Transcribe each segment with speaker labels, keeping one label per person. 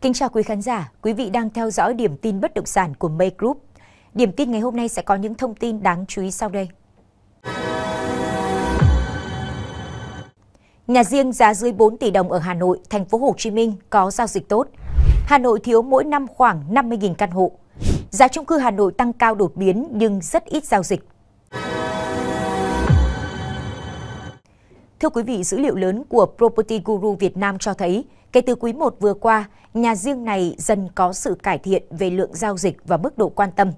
Speaker 1: Kính chào quý khán giả, quý vị đang theo dõi điểm tin bất động sản của May Group. Điểm tin ngày hôm nay sẽ có những thông tin đáng chú ý sau đây. Nhà riêng giá dưới 4 tỷ đồng ở Hà Nội, thành phố Hồ Chí Minh có giao dịch tốt. Hà Nội thiếu mỗi năm khoảng 50.000 căn hộ. Giá chung cư Hà Nội tăng cao đột biến nhưng rất ít giao dịch. Thưa quý vị, dữ liệu lớn của Property Guru Việt Nam cho thấy Kể từ quý 1 vừa qua, nhà riêng này dần có sự cải thiện về lượng giao dịch và mức độ quan tâm.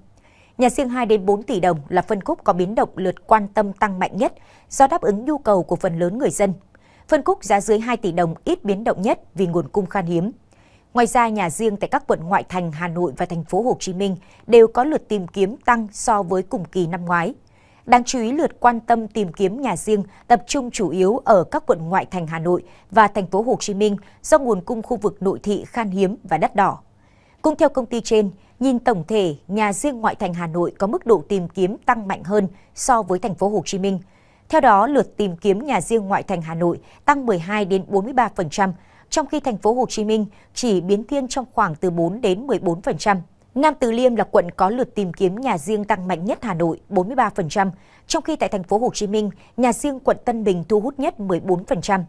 Speaker 1: Nhà riêng 2 đến 4 tỷ đồng là phân khúc có biến động lượt quan tâm tăng mạnh nhất do đáp ứng nhu cầu của phần lớn người dân. Phân khúc giá dưới 2 tỷ đồng ít biến động nhất vì nguồn cung khan hiếm. Ngoài ra, nhà riêng tại các quận ngoại thành Hà Nội và thành phố Hồ Chí Minh đều có lượt tìm kiếm tăng so với cùng kỳ năm ngoái. Đáng chú ý lượt quan tâm tìm kiếm nhà riêng tập trung chủ yếu ở các quận ngoại thành Hà Nội và thành phố Hồ Chí Minh do nguồn cung khu vực nội thị khan hiếm và đắt đỏ. Cũng theo công ty trên, nhìn tổng thể, nhà riêng ngoại thành Hà Nội có mức độ tìm kiếm tăng mạnh hơn so với thành phố Hồ Chí Minh. Theo đó, lượt tìm kiếm nhà riêng ngoại thành Hà Nội tăng 12 đến 43%, trong khi thành phố Hồ Chí Minh chỉ biến thiên trong khoảng từ 4 đến 14%. Nam Từ Liêm là quận có lượt tìm kiếm nhà riêng tăng mạnh nhất Hà Nội 43%, trong khi tại thành phố Hồ Chí Minh, nhà riêng quận Tân Bình thu hút nhất 14%.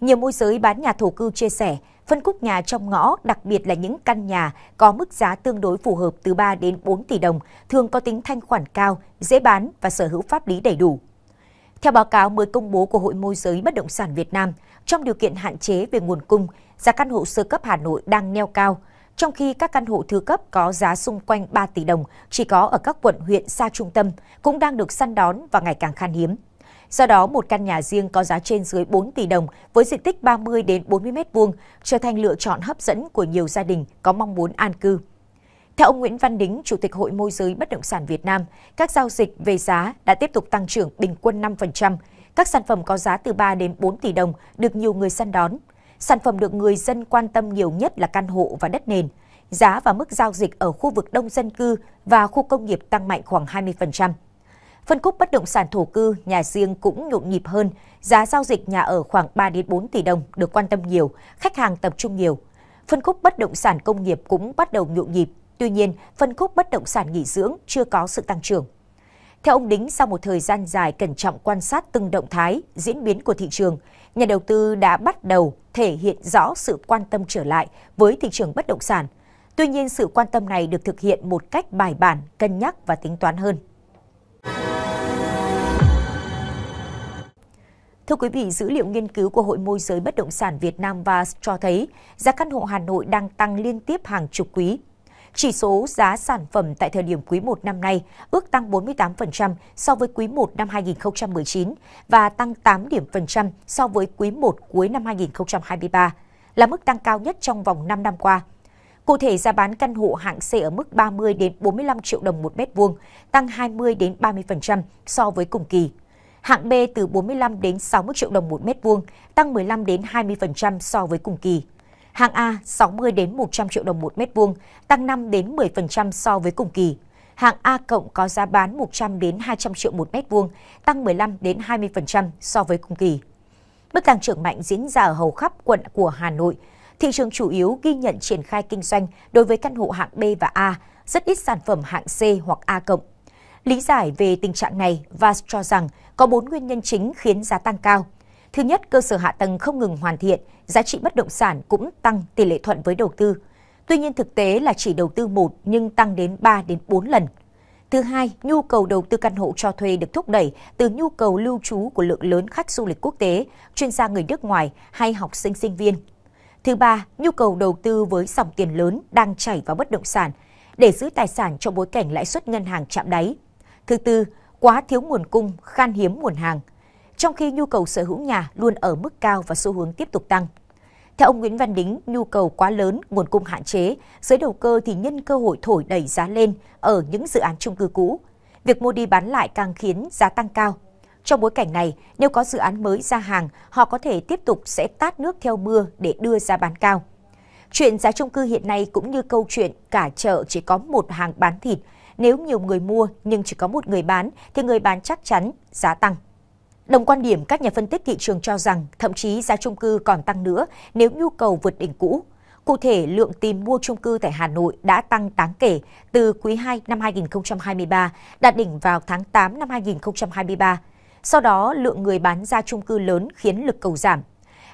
Speaker 1: Nhiều môi giới bán nhà thổ cư chia sẻ, phân khúc nhà trong ngõ, đặc biệt là những căn nhà có mức giá tương đối phù hợp từ 3 đến 4 tỷ đồng, thường có tính thanh khoản cao, dễ bán và sở hữu pháp lý đầy đủ. Theo báo cáo mới công bố của Hội môi giới bất động sản Việt Nam, trong điều kiện hạn chế về nguồn cung, giá căn hộ sơ cấp Hà Nội đang neo cao – trong khi các căn hộ thứ cấp có giá xung quanh 3 tỷ đồng chỉ có ở các quận huyện xa trung tâm cũng đang được săn đón và ngày càng khan hiếm. Do đó, một căn nhà riêng có giá trên dưới 4 tỷ đồng với diện tích 30 đến 40 m2 trở thành lựa chọn hấp dẫn của nhiều gia đình có mong muốn an cư. Theo ông Nguyễn Văn Đính, Chủ tịch Hội Môi giới Bất động sản Việt Nam, các giao dịch về giá đã tiếp tục tăng trưởng bình quân 5%. Các sản phẩm có giá từ 3 đến 4 tỷ đồng được nhiều người săn đón. Sản phẩm được người dân quan tâm nhiều nhất là căn hộ và đất nền. Giá và mức giao dịch ở khu vực đông dân cư và khu công nghiệp tăng mạnh khoảng 20%. Phân khúc bất động sản thổ cư, nhà riêng cũng nhộn nhịp hơn, giá giao dịch nhà ở khoảng 3 đến 4 tỷ đồng được quan tâm nhiều, khách hàng tập trung nhiều. Phân khúc bất động sản công nghiệp cũng bắt đầu nhộn nhịp, tuy nhiên, phân khúc bất động sản nghỉ dưỡng chưa có sự tăng trưởng. Theo ông Đính, sau một thời gian dài cẩn trọng quan sát từng động thái, diễn biến của thị trường, nhà đầu tư đã bắt đầu thể hiện rõ sự quan tâm trở lại với thị trường bất động sản. Tuy nhiên, sự quan tâm này được thực hiện một cách bài bản, cân nhắc và tính toán hơn. Thưa quý vị, dữ liệu nghiên cứu của Hội môi giới bất động sản Việt Nam VAS cho thấy giá căn hộ Hà Nội đang tăng liên tiếp hàng chục quý. Chỉ số giá sản phẩm tại thời điểm quý 1 năm nay ước tăng 48% so với quý 1 năm 2019 và tăng 8 điểm phần trăm so với quý 1 cuối năm 2023, là mức tăng cao nhất trong vòng 5 năm qua. Cụ thể giá bán căn hộ hạng C ở mức 30 đến 45 triệu đồng một mét vuông, tăng 20 đến 30% so với cùng kỳ. Hạng B từ 45 đến 60 triệu đồng một mét vuông, tăng 15 đến 20% so với cùng kỳ hạng A 60 đến 100 triệu đồng một mét vuông, tăng 5 đến 10% so với cùng kỳ. hạng A cộng có giá bán 100 đến 200 triệu một mét vuông, tăng 15 đến 20% so với cùng kỳ. Mức tăng trưởng mạnh diễn ra ở hầu khắp quận của Hà Nội. Thị trường chủ yếu ghi nhận triển khai kinh doanh đối với căn hộ hạng B và A, rất ít sản phẩm hạng C hoặc A cộng. Lý giải về tình trạng này, Vaz cho rằng có 4 nguyên nhân chính khiến giá tăng cao – Thứ nhất, cơ sở hạ tầng không ngừng hoàn thiện, giá trị bất động sản cũng tăng tỷ lệ thuận với đầu tư. Tuy nhiên thực tế là chỉ đầu tư một nhưng tăng đến 3 đến 4 lần. Thứ hai, nhu cầu đầu tư căn hộ cho thuê được thúc đẩy từ nhu cầu lưu trú của lượng lớn khách du lịch quốc tế, chuyên gia người nước ngoài hay học sinh sinh viên. Thứ ba, nhu cầu đầu tư với dòng tiền lớn đang chảy vào bất động sản để giữ tài sản trong bối cảnh lãi suất ngân hàng chạm đáy. Thứ tư, quá thiếu nguồn cung, khan hiếm nguồn hàng trong khi nhu cầu sở hữu nhà luôn ở mức cao và xu hướng tiếp tục tăng. Theo ông Nguyễn Văn Đính, nhu cầu quá lớn, nguồn cung hạn chế, giới đầu cơ thì nhân cơ hội thổi đẩy giá lên ở những dự án chung cư cũ. Việc mua đi bán lại càng khiến giá tăng cao. Trong bối cảnh này, nếu có dự án mới ra hàng, họ có thể tiếp tục sẽ tát nước theo mưa để đưa ra bán cao. Chuyện giá chung cư hiện nay cũng như câu chuyện cả chợ chỉ có một hàng bán thịt. Nếu nhiều người mua nhưng chỉ có một người bán thì người bán chắc chắn giá tăng. Đồng quan điểm, các nhà phân tích thị trường cho rằng thậm chí giá trung cư còn tăng nữa nếu nhu cầu vượt đỉnh cũ. Cụ thể, lượng tìm mua trung cư tại Hà Nội đã tăng đáng kể từ quý 2 năm 2023, đạt đỉnh vào tháng 8 năm 2023. Sau đó, lượng người bán ra trung cư lớn khiến lực cầu giảm.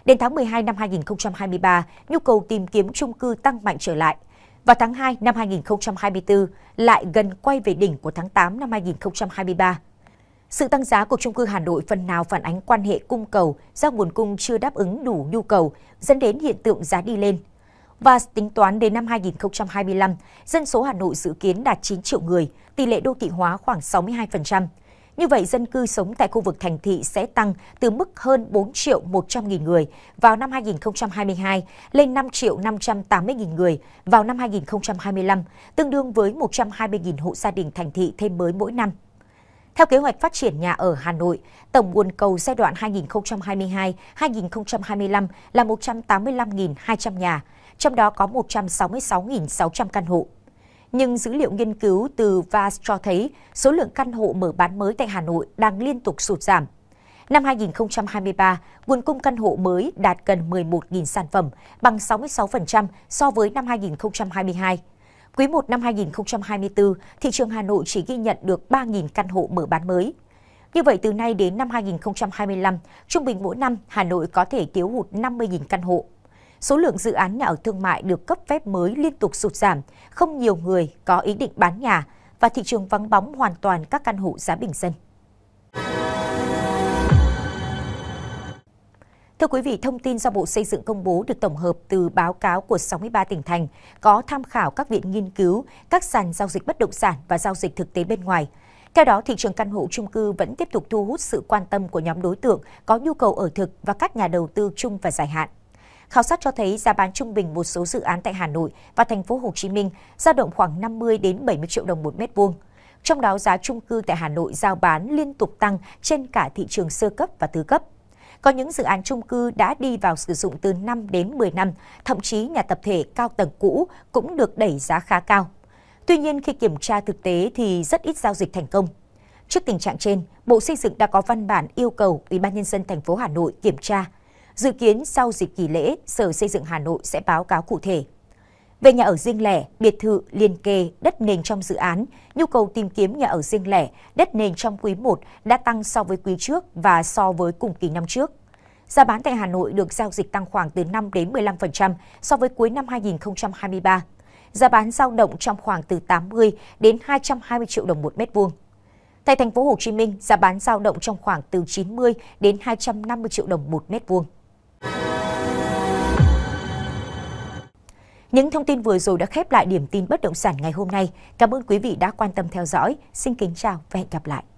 Speaker 1: Đến tháng 12 năm 2023, nhu cầu tìm kiếm trung cư tăng mạnh trở lại. và tháng 2 năm 2024, lại gần quay về đỉnh của tháng 8 năm 2023. Sự tăng giá của trung cư Hà Nội phần nào phản ánh quan hệ cung cầu do nguồn cung chưa đáp ứng đủ nhu cầu, dẫn đến hiện tượng giá đi lên. Và tính toán đến năm 2025, dân số Hà Nội dự kiến đạt 9 triệu người, tỷ lệ đô thị hóa khoảng 62%. Như vậy, dân cư sống tại khu vực thành thị sẽ tăng từ mức hơn 4 triệu 100 nghìn người vào năm 2022 lên 5 triệu 580 nghìn người vào năm 2025, tương đương với 120 nghìn hộ gia đình thành thị thêm mới mỗi năm. Theo kế hoạch phát triển nhà ở Hà Nội, tổng nguồn cầu giai đoạn 2022-2025 là 185.200 nhà, trong đó có 166.600 căn hộ. Nhưng dữ liệu nghiên cứu từ VAS cho thấy số lượng căn hộ mở bán mới tại Hà Nội đang liên tục sụt giảm. Năm 2023, nguồn cung căn hộ mới đạt gần 11.000 sản phẩm, bằng 66% so với năm 2022. Quý 1 năm 2024, thị trường Hà Nội chỉ ghi nhận được 3.000 căn hộ mở bán mới. Như vậy, từ nay đến năm 2025, trung bình mỗi năm Hà Nội có thể thiếu hụt 50.000 căn hộ. Số lượng dự án nhà ở thương mại được cấp phép mới liên tục sụt giảm, không nhiều người có ý định bán nhà và thị trường vắng bóng hoàn toàn các căn hộ giá bình dân. Thưa quý vị, thông tin do Bộ Xây dựng công bố được tổng hợp từ báo cáo của 63 tỉnh thành, có tham khảo các viện nghiên cứu, các sàn giao dịch bất động sản và giao dịch thực tế bên ngoài. Theo đó, thị trường căn hộ chung cư vẫn tiếp tục thu hút sự quan tâm của nhóm đối tượng có nhu cầu ở thực và các nhà đầu tư chung và dài hạn. Khảo sát cho thấy giá bán trung bình một số dự án tại Hà Nội và thành phố Hồ Chí Minh dao động khoảng 50 đến 70 triệu đồng một mét vuông. Trong đó giá chung cư tại Hà Nội giao bán liên tục tăng trên cả thị trường sơ cấp và tứ cấp. Có những dự án chung cư đã đi vào sử dụng từ 5 đến 10 năm, thậm chí nhà tập thể cao tầng cũ cũng được đẩy giá khá cao. Tuy nhiên khi kiểm tra thực tế thì rất ít giao dịch thành công. Trước tình trạng trên, Bộ Xây dựng đã có văn bản yêu cầu Ủy ban nhân dân thành phố Hà Nội kiểm tra. Dự kiến sau dịp kỳ lễ, Sở Xây dựng Hà Nội sẽ báo cáo cụ thể về nhà ở riêng lẻ, biệt thự, liền kề, đất nền trong dự án, nhu cầu tìm kiếm nhà ở riêng lẻ, đất nền trong quý 1 đã tăng so với quý trước và so với cùng kỳ năm trước. Giá bán tại Hà Nội được giao dịch tăng khoảng từ 5 đến 15% so với cuối năm 2023. Giá bán giao động trong khoảng từ 80 đến 220 triệu đồng một mét vuông. Tại thành phố Hồ Chí Minh, giá bán giao động trong khoảng từ 90 đến 250 triệu đồng một mét vuông. Những thông tin vừa rồi đã khép lại điểm tin bất động sản ngày hôm nay. Cảm ơn quý vị đã quan tâm theo dõi. Xin kính chào và hẹn gặp lại.